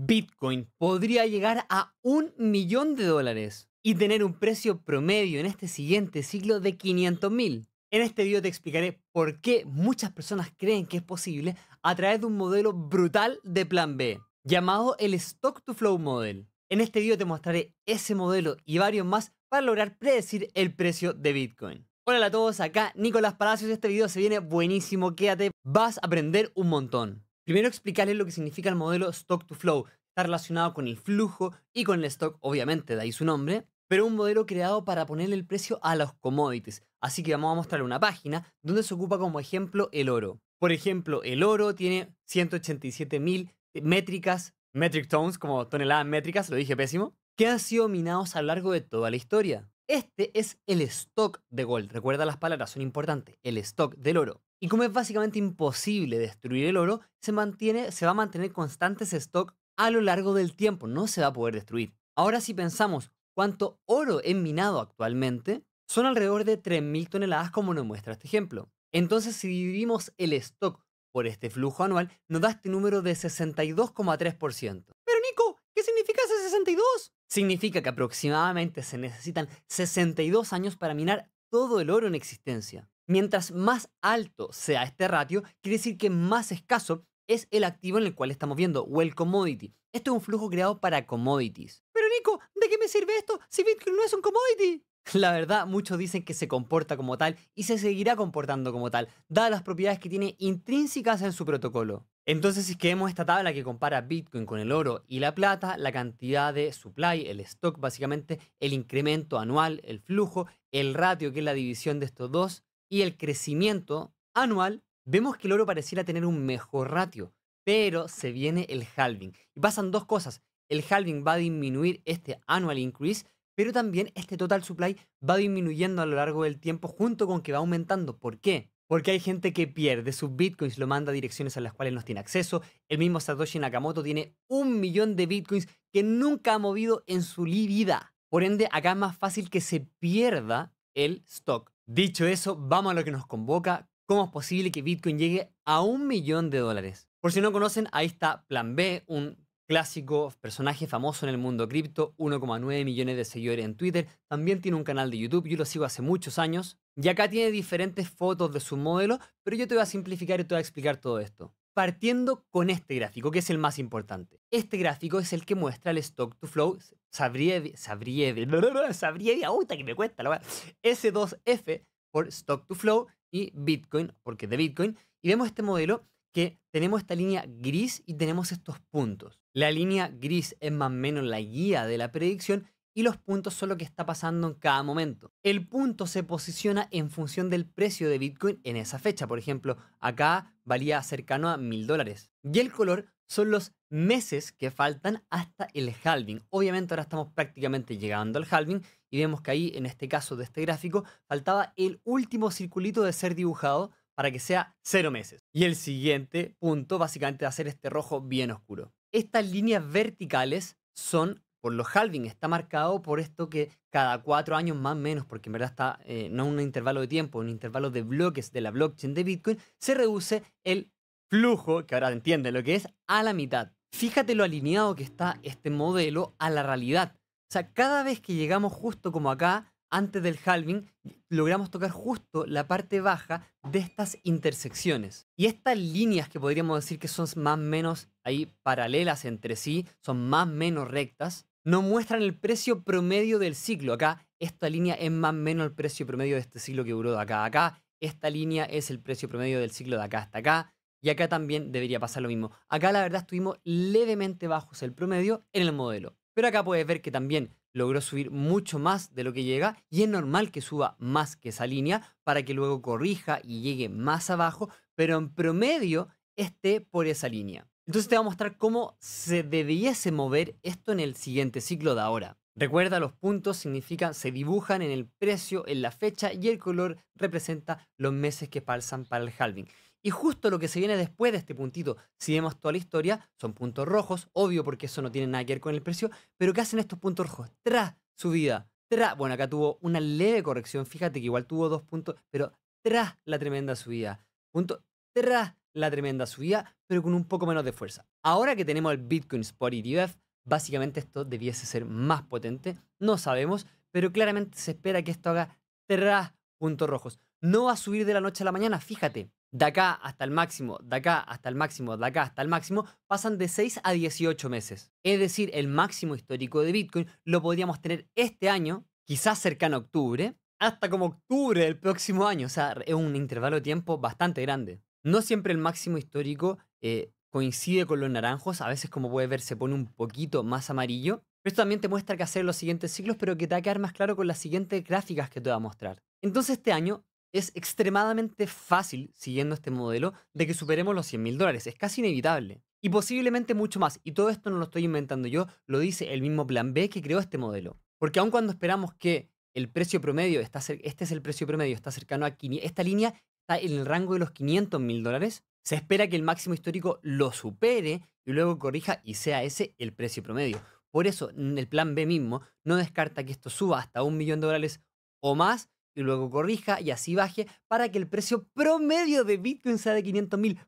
Bitcoin podría llegar a un millón de dólares y tener un precio promedio en este siguiente ciclo de 500 mil. En este video te explicaré por qué muchas personas creen que es posible a través de un modelo brutal de plan B, llamado el Stock to Flow Model. En este video te mostraré ese modelo y varios más para lograr predecir el precio de Bitcoin. Hola a todos, acá Nicolás Palacios, este video se viene buenísimo, quédate, vas a aprender un montón. Primero explicarles lo que significa el modelo stock to flow. Está relacionado con el flujo y con el stock, obviamente, de ahí su nombre, pero un modelo creado para poner el precio a los commodities. Así que vamos a mostrar una página donde se ocupa como ejemplo el oro. Por ejemplo, el oro tiene 187.000 métricas, metric tones, como toneladas métricas, lo dije pésimo, que han sido minados a lo largo de toda la historia. Este es el stock de gold. Recuerda las palabras, son importantes. El stock del oro. Y como es básicamente imposible destruir el oro, se, mantiene, se va a mantener constante ese stock a lo largo del tiempo, no se va a poder destruir. Ahora si pensamos cuánto oro es minado actualmente, son alrededor de 3.000 toneladas como nos muestra este ejemplo. Entonces si dividimos el stock por este flujo anual, nos da este número de 62,3%. Pero Nico, ¿qué significa ese 62? Significa que aproximadamente se necesitan 62 años para minar todo el oro en existencia. Mientras más alto sea este ratio, quiere decir que más escaso es el activo en el cual estamos viendo, o el commodity. Esto es un flujo creado para commodities. Pero Nico, ¿de qué me sirve esto si Bitcoin no es un commodity? La verdad, muchos dicen que se comporta como tal y se seguirá comportando como tal, dadas las propiedades que tiene intrínsecas en su protocolo. Entonces, si queremos esta tabla que compara Bitcoin con el oro y la plata, la cantidad de supply, el stock básicamente, el incremento anual, el flujo, el ratio que es la división de estos dos, y el crecimiento anual, vemos que el oro pareciera tener un mejor ratio, pero se viene el halving. Y pasan dos cosas. El halving va a disminuir este annual increase, pero también este total supply va disminuyendo a lo largo del tiempo junto con que va aumentando. ¿Por qué? Porque hay gente que pierde sus bitcoins, lo manda a direcciones a las cuales no tiene acceso. El mismo Satoshi Nakamoto tiene un millón de bitcoins que nunca ha movido en su vida. Por ende, acá es más fácil que se pierda el stock Dicho eso, vamos a lo que nos convoca. ¿Cómo es posible que Bitcoin llegue a un millón de dólares? Por si no conocen, ahí está Plan B, un clásico personaje famoso en el mundo cripto, 1,9 millones de seguidores en Twitter. También tiene un canal de YouTube, yo lo sigo hace muchos años. Y acá tiene diferentes fotos de su modelo, pero yo te voy a simplificar y te voy a explicar todo esto. Partiendo con este gráfico, que es el más importante. Este gráfico es el que muestra el stock to flow sabría, sabría, sabría, puta que me cuesta la S2F por stock to flow y Bitcoin, porque de Bitcoin. Y vemos este modelo que tenemos esta línea gris y tenemos estos puntos. La línea gris es más o menos la guía de la predicción y los puntos son lo que está pasando en cada momento. El punto se posiciona en función del precio de Bitcoin en esa fecha. Por ejemplo, acá valía cercano a mil dólares. Y el color son los meses que faltan hasta el halving. Obviamente ahora estamos prácticamente llegando al halving y vemos que ahí, en este caso de este gráfico, faltaba el último circulito de ser dibujado para que sea cero meses. Y el siguiente punto básicamente va a ser este rojo bien oscuro. Estas líneas verticales son por los halving, está marcado por esto que cada cuatro años más o menos, porque en verdad está eh, no un intervalo de tiempo, un intervalo de bloques de la blockchain de Bitcoin, se reduce el flujo, que ahora entiende lo que es, a la mitad. Fíjate lo alineado que está este modelo a la realidad. O sea, cada vez que llegamos justo como acá, antes del halving, logramos tocar justo la parte baja de estas intersecciones. Y estas líneas que podríamos decir que son más o menos ahí paralelas entre sí, son más o menos rectas, no muestran el precio promedio del ciclo. Acá esta línea es más o menos el precio promedio de este ciclo que duró de acá a acá. Esta línea es el precio promedio del ciclo de acá hasta acá. Y acá también debería pasar lo mismo. Acá la verdad estuvimos levemente bajos el promedio en el modelo. Pero acá puedes ver que también logró subir mucho más de lo que llega y es normal que suba más que esa línea para que luego corrija y llegue más abajo, pero en promedio esté por esa línea. Entonces te voy a mostrar cómo se debiese mover esto en el siguiente ciclo de ahora. Recuerda, los puntos significan, se dibujan en el precio, en la fecha y el color representa los meses que pasan para el halving. Y justo lo que se viene después de este puntito, si vemos toda la historia, son puntos rojos, obvio porque eso no tiene nada que ver con el precio, pero ¿qué hacen estos puntos rojos? Tras subida, tras, bueno, acá tuvo una leve corrección, fíjate que igual tuvo dos puntos, pero tras la tremenda subida, punto tras la tremenda subida, pero con un poco menos de fuerza. Ahora que tenemos el Bitcoin Spot ETF, Básicamente esto debiese ser más potente, no sabemos, pero claramente se espera que esto haga tras puntos rojos. No va a subir de la noche a la mañana, fíjate. De acá hasta el máximo, de acá hasta el máximo, de acá hasta el máximo, pasan de 6 a 18 meses. Es decir, el máximo histórico de Bitcoin lo podríamos tener este año, quizás cercano a octubre, hasta como octubre del próximo año. O sea, es un intervalo de tiempo bastante grande. No siempre el máximo histórico eh, coincide con los naranjos, a veces como puedes ver se pone un poquito más amarillo. Pero esto también te muestra que hacer los siguientes ciclos, pero que te va a quedar más claro con las siguientes gráficas que te voy a mostrar. Entonces este año es extremadamente fácil, siguiendo este modelo, de que superemos los 100 mil dólares. Es casi inevitable. Y posiblemente mucho más. Y todo esto no lo estoy inventando yo, lo dice el mismo plan B que creó este modelo. Porque aun cuando esperamos que el precio promedio, está este es el precio promedio, está cercano a esta línea, está en el rango de los 500 mil dólares, se espera que el máximo histórico lo supere y luego corrija y sea ese el precio promedio. Por eso, mm, el plan B mismo no descarta que esto suba hasta un millón de dólares o más y luego corrija y así baje para que el precio promedio de Bitcoin sea de 500 mil.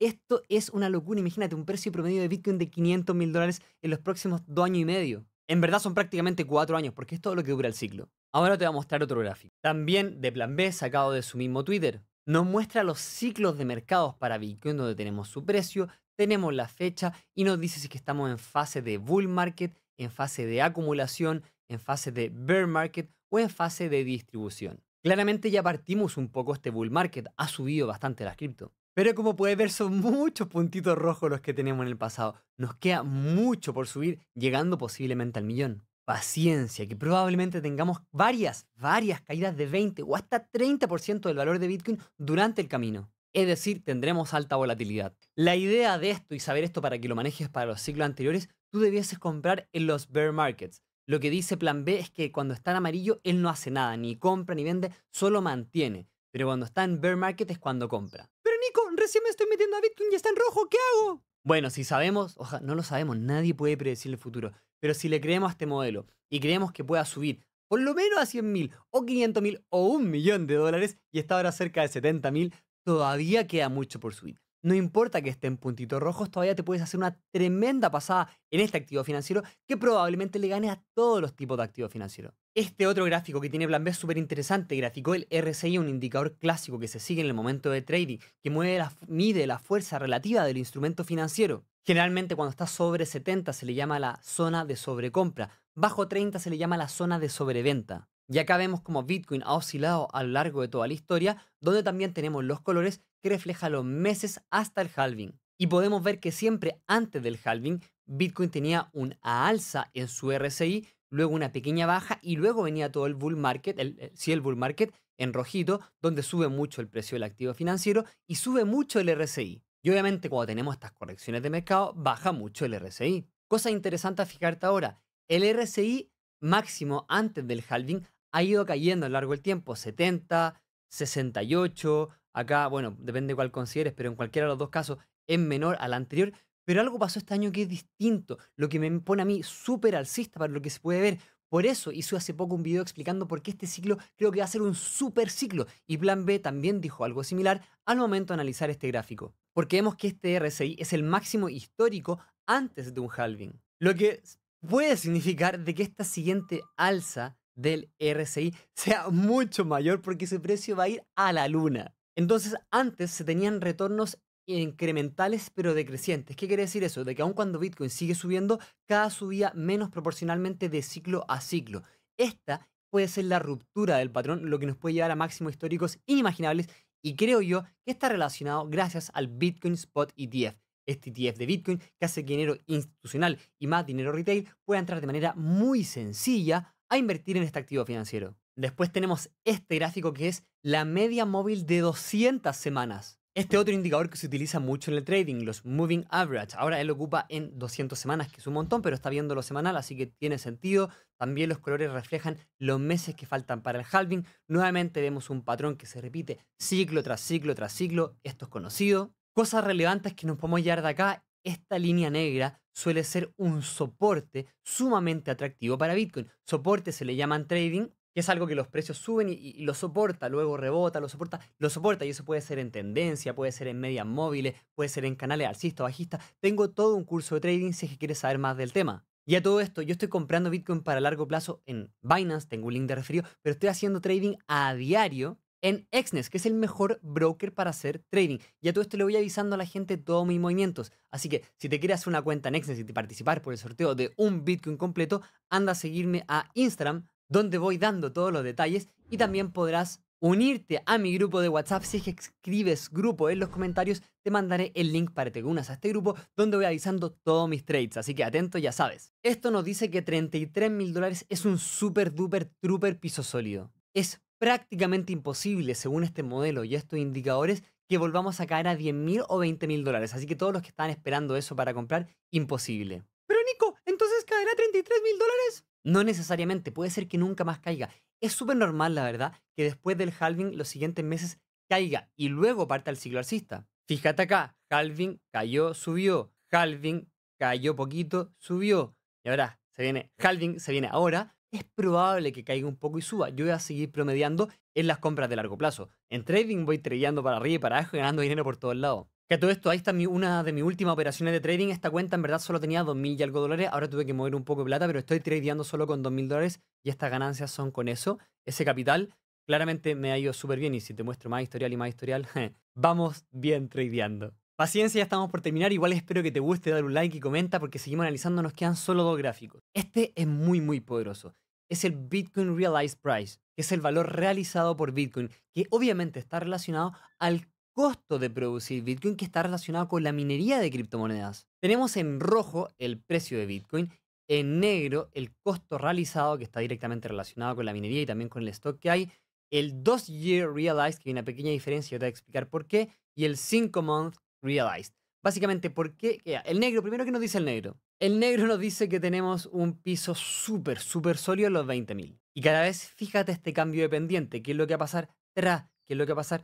Esto es una locura. Imagínate un precio promedio de Bitcoin de 500 mil dólares en los próximos dos años y medio. En verdad son prácticamente cuatro años porque es todo lo que dura el ciclo. Ahora te voy a mostrar otro gráfico. También de plan B sacado de su mismo Twitter nos muestra los ciclos de mercados para Bitcoin, donde tenemos su precio, tenemos la fecha y nos dice si estamos en fase de bull market, en fase de acumulación, en fase de bear market o en fase de distribución. Claramente ya partimos un poco este bull market, ha subido bastante la cripto. Pero como puedes ver son muchos puntitos rojos los que tenemos en el pasado. Nos queda mucho por subir, llegando posiblemente al millón paciencia, que probablemente tengamos varias, varias caídas de 20 o hasta 30% del valor de Bitcoin durante el camino. Es decir, tendremos alta volatilidad. La idea de esto y saber esto para que lo manejes para los ciclos anteriores, tú debieses comprar en los bear markets. Lo que dice plan B es que cuando está en amarillo, él no hace nada, ni compra ni vende, solo mantiene. Pero cuando está en bear market es cuando compra. Pero Nico, recién me estoy metiendo a Bitcoin y está en rojo, ¿qué hago? Bueno, si sabemos, ojalá, no lo sabemos, nadie puede predecir el futuro. Pero si le creemos a este modelo y creemos que pueda subir por lo menos a 100.000 o 500.000 o un millón de dólares y está ahora cerca de 70.000, todavía queda mucho por subir. No importa que esté en puntitos rojos, todavía te puedes hacer una tremenda pasada en este activo financiero que probablemente le gane a todos los tipos de activos financieros. Este otro gráfico que tiene Plan B es súper interesante. Graficó el RSI, un indicador clásico que se sigue en el momento de trading, que la, mide la fuerza relativa del instrumento financiero. Generalmente cuando está sobre 70 se le llama la zona de sobrecompra, bajo 30 se le llama la zona de sobreventa. Y acá vemos como Bitcoin ha oscilado a lo largo de toda la historia, donde también tenemos los colores que refleja los meses hasta el halving. Y podemos ver que siempre antes del halving, Bitcoin tenía un alza en su RSI, luego una pequeña baja y luego venía todo el bull market, el, el bull market en rojito, donde sube mucho el precio del activo financiero y sube mucho el RSI. Y obviamente cuando tenemos estas correcciones de mercado, baja mucho el RSI. Cosa interesante a fijarte ahora, el RSI máximo antes del halving ha ido cayendo a lo largo del tiempo, 70, 68, acá, bueno, depende cuál consideres, pero en cualquiera de los dos casos es menor al anterior, pero algo pasó este año que es distinto, lo que me pone a mí súper alcista para lo que se puede ver, por eso hizo hace poco un video explicando por qué este ciclo creo que va a ser un super ciclo y Plan B también dijo algo similar al momento de analizar este gráfico, porque vemos que este RSI es el máximo histórico antes de un halving, lo que puede significar de que esta siguiente alza del RSI sea mucho mayor porque su precio va a ir a la luna. Entonces antes se tenían retornos incrementales pero decrecientes. ¿Qué quiere decir eso? De que aun cuando Bitcoin sigue subiendo, cada subida menos proporcionalmente de ciclo a ciclo. Esta puede ser la ruptura del patrón, lo que nos puede llevar a máximos históricos inimaginables y creo yo que está relacionado gracias al Bitcoin Spot ETF. Este ETF de Bitcoin que hace que dinero institucional y más dinero retail pueda entrar de manera muy sencilla a invertir en este activo financiero. Después tenemos este gráfico que es la media móvil de 200 semanas. Este otro indicador que se utiliza mucho en el trading, los moving average, ahora él ocupa en 200 semanas, que es un montón, pero está viendo lo semanal, así que tiene sentido. También los colores reflejan los meses que faltan para el halving. Nuevamente vemos un patrón que se repite ciclo tras ciclo tras ciclo, esto es conocido. Cosas relevantes que nos podemos llevar de acá, esta línea negra suele ser un soporte sumamente atractivo para Bitcoin. Soporte se le llama trading que es algo que los precios suben y, lo soporta, luego rebota, lo soporta, lo soporta y eso puede ser en tendencia, puede ser en medias móviles, puede ser en canales o bajista. Tengo todo un curso de trading si es que quieres saber más del tema. Y a todo esto, yo estoy comprando Bitcoin para largo plazo en Binance, tengo un link de referido, pero estoy haciendo trading a diario en Exnes, que es el mejor broker para hacer trading. Y a todo esto le voy avisando a la gente todos mis movimientos. Así que si te quieres hacer una cuenta en Exnes y participar por el sorteo de un Bitcoin completo, anda a seguirme a Instagram, donde voy dando todos los detalles y también podrás unirte a mi grupo de WhatsApp. Si escribes grupo en los comentarios, te mandaré el link para que te unas a este grupo donde voy avisando todos mis trades. Así que atento, ya sabes. Esto nos dice que 33 mil dólares es un super duper trooper piso sólido. Es prácticamente imposible, según este modelo y estos indicadores, que volvamos a caer a 10 mil o 20 mil dólares. Así que todos los que estaban esperando eso para comprar, imposible. Pero Nico, entonces caerá 33 mil dólares. No necesariamente, puede ser que nunca más caiga. Es súper normal, la verdad, que después del halving los siguientes meses caiga y luego parte el ciclo alcista. Fíjate acá, halving cayó, subió, halving cayó poquito, subió. Y ahora se viene halving, se viene ahora. Es probable que caiga un poco y suba. Yo voy a seguir promediando en las compras de largo plazo. En trading voy trillando para arriba y para abajo, ganando dinero por todos lados. Que todo esto, ahí está una de mis últimas operaciones de trading. Esta cuenta en verdad solo tenía 2.000 y algo dólares. Ahora tuve que mover un poco de plata, pero estoy tradeando solo con 2.000 dólares y estas ganancias son con eso. Ese capital claramente me ha ido súper bien y si te muestro más historial y más historial, vamos bien tradeando. Paciencia, ya estamos por terminar. Igual espero que te guste, dar un like y comenta porque seguimos analizando. Nos quedan solo dos gráficos. Este es muy, muy poderoso. Es el Bitcoin Realized Price, que es el valor realizado por Bitcoin, que obviamente está relacionado al costo de producir Bitcoin que está relacionado con la minería de criptomonedas. Tenemos en rojo el precio de Bitcoin, en negro el costo realizado que está directamente relacionado con la minería y también con el stock que hay, el 2 year realized, que hay una pequeña diferencia, yo te voy a explicar por qué, y el 5 month realized. Básicamente, ¿por qué? El negro, primero que nos dice el negro. El negro nos dice que tenemos un piso súper, súper sólido en los 20.000. Y cada vez fíjate este cambio de pendiente, qué es lo que va a pasar, tra, qué es lo que va a pasar,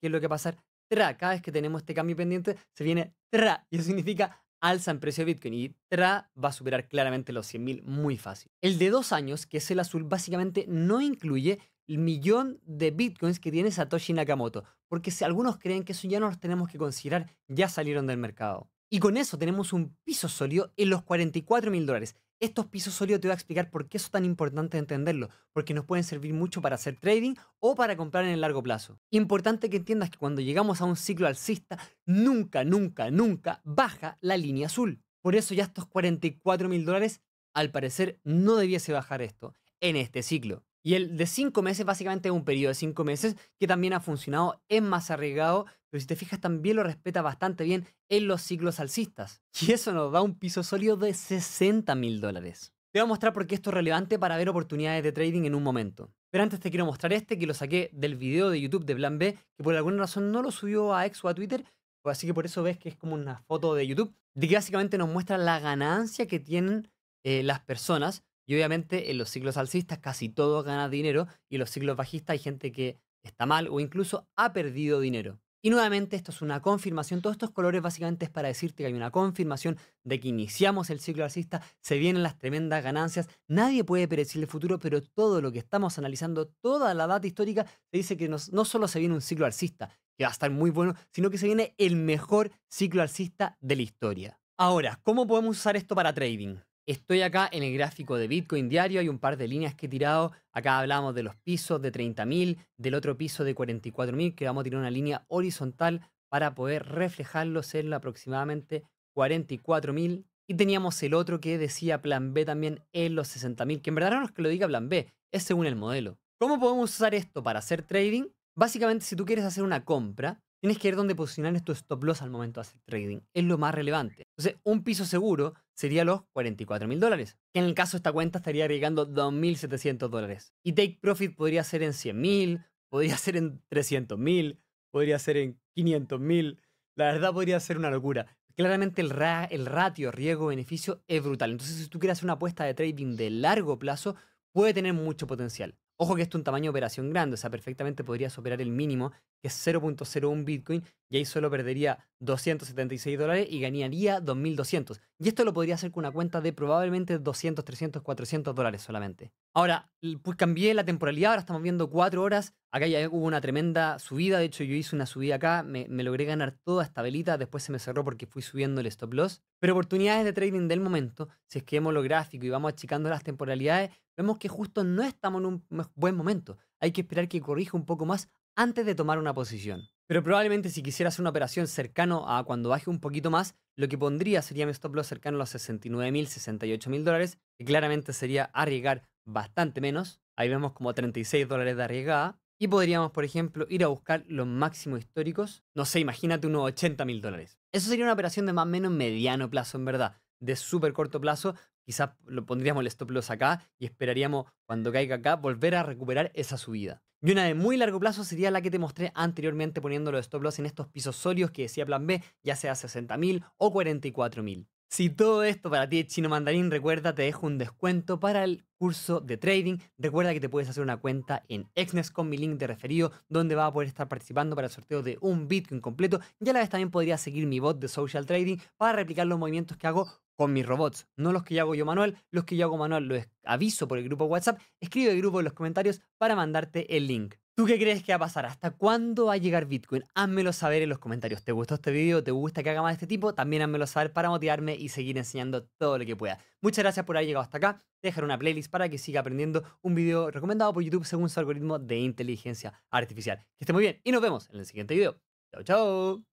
¿Qué es lo que va a pasar? Tra, cada vez que tenemos este cambio pendiente, se viene tra, y eso significa alza en precio de Bitcoin y tra va a superar claramente los 100.000 muy fácil. El de dos años, que es el azul, básicamente no incluye el millón de Bitcoins que tiene Satoshi Nakamoto, porque si algunos creen que eso ya no los tenemos que considerar, ya salieron del mercado. Y con eso tenemos un piso sólido en los 44.000 mil dólares estos pisos sólidos te voy a explicar por qué es tan importante entenderlo, porque nos pueden servir mucho para hacer trading o para comprar en el largo plazo. Importante que entiendas que cuando llegamos a un ciclo alcista, nunca, nunca, nunca baja la línea azul. Por eso ya estos 44 mil dólares, al parecer, no debiese bajar esto en este ciclo. Y el de cinco meses, básicamente es un periodo de cinco meses que también ha funcionado, es más arriesgado, pero si te fijas también lo respeta bastante bien en los ciclos alcistas. Y eso nos da un piso sólido de 60 mil dólares. Te voy a mostrar por qué esto es relevante para ver oportunidades de trading en un momento. Pero antes te quiero mostrar este que lo saqué del video de YouTube de Plan B, que por alguna razón no lo subió a X o a Twitter, pues así que por eso ves que es como una foto de YouTube, de que básicamente nos muestra la ganancia que tienen eh, las personas y obviamente en los ciclos alcistas casi todo gana dinero y en los ciclos bajistas hay gente que está mal o incluso ha perdido dinero. Y nuevamente esto es una confirmación, todos estos colores básicamente es para decirte que hay una confirmación de que iniciamos el ciclo alcista, se vienen las tremendas ganancias, nadie puede predecir el futuro, pero todo lo que estamos analizando, toda la data histórica, te dice que no solo se viene un ciclo alcista, que va a estar muy bueno, sino que se viene el mejor ciclo alcista de la historia. Ahora, ¿cómo podemos usar esto para trading? Estoy acá en el gráfico de Bitcoin diario, hay un par de líneas que he tirado. Acá hablamos de los pisos de 30.000, del otro piso de 44.000, que vamos a tirar una línea horizontal para poder reflejarlos en aproximadamente 44.000. Y teníamos el otro que decía plan B también en los 60.000, que en verdad no es que lo diga plan B, es según el modelo. ¿Cómo podemos usar esto para hacer trading? Básicamente, si tú quieres hacer una compra, tienes que ver dónde posicionar tu stop loss al momento de hacer trading. Es lo más relevante. Entonces, un piso seguro sería los 44 mil dólares, que en el caso de esta cuenta estaría arriesgando 2.700 dólares. Y take profit podría ser en 100 mil, podría ser en 300 mil, podría ser en 500 mil. La verdad podría ser una locura. Claramente el, el ratio riesgo-beneficio es brutal. Entonces, si tú quieres hacer una apuesta de trading de largo plazo, puede tener mucho potencial. Ojo que esto es un tamaño de operación grande, o sea, perfectamente podrías operar el mínimo, que es 0.01 Bitcoin, y ahí solo perdería 276 dólares y ganaría 2.200. Y esto lo podría hacer con una cuenta de probablemente 200, 300, 400 dólares solamente. Ahora, pues cambié la temporalidad, ahora estamos viendo 4 horas. Acá ya hubo una tremenda subida, de hecho yo hice una subida acá, me, logré ganar toda esta velita, después se me cerró porque fui subiendo el stop loss. Pero oportunidades de trading del momento, si esquemos que gráficos lo gráfico y vamos achicando las temporalidades, vemos que justo no estamos en un buen momento. Hay que esperar que corrija un poco más antes de tomar una posición. Pero probablemente si quisiera hacer una operación cercano a cuando baje un poquito más, lo que pondría sería mi stop loss cercano a los 69.000, 68.000 dólares, que claramente sería arriesgar bastante menos. Ahí vemos como 36 dólares de arriesgada. Y podríamos, por ejemplo, ir a buscar los máximos históricos. No sé, imagínate unos 80.000 dólares. Eso sería una operación de más o menos mediano plazo, en verdad. De súper corto plazo, quizás lo pondríamos el stop loss acá y esperaríamos cuando caiga acá volver a recuperar esa subida. Y una de muy largo plazo sería la que te mostré anteriormente poniendo los stop loss en estos pisos sólidos que decía plan B, ya sea 60.000 o 44.000. Si todo esto para ti es chino mandarín, recuerda, te dejo un descuento para el curso de trading. Recuerda que te puedes hacer una cuenta en Exnes con mi link de referido, donde vas a poder estar participando para el sorteo de un Bitcoin completo. Y a la vez también podrías seguir mi bot de Social Trading para replicar los movimientos que hago con mis robots. No los que yo hago yo manual, los que yo hago manual los aviso por el grupo WhatsApp. Escribe el grupo en los comentarios para mandarte el link. ¿Tú qué crees que va a pasar? ¿Hasta cuándo va a llegar Bitcoin? Házmelo saber en los comentarios. ¿Te gustó este video? ¿Te gusta que haga más de este tipo? También házmelo saber para motivarme y seguir enseñando todo lo que pueda. Muchas gracias por haber llegado hasta acá. Dejar una playlist para que siga aprendiendo un video recomendado por YouTube según su algoritmo de inteligencia artificial. Que esté muy bien y nos vemos en el siguiente video. Chao, chao.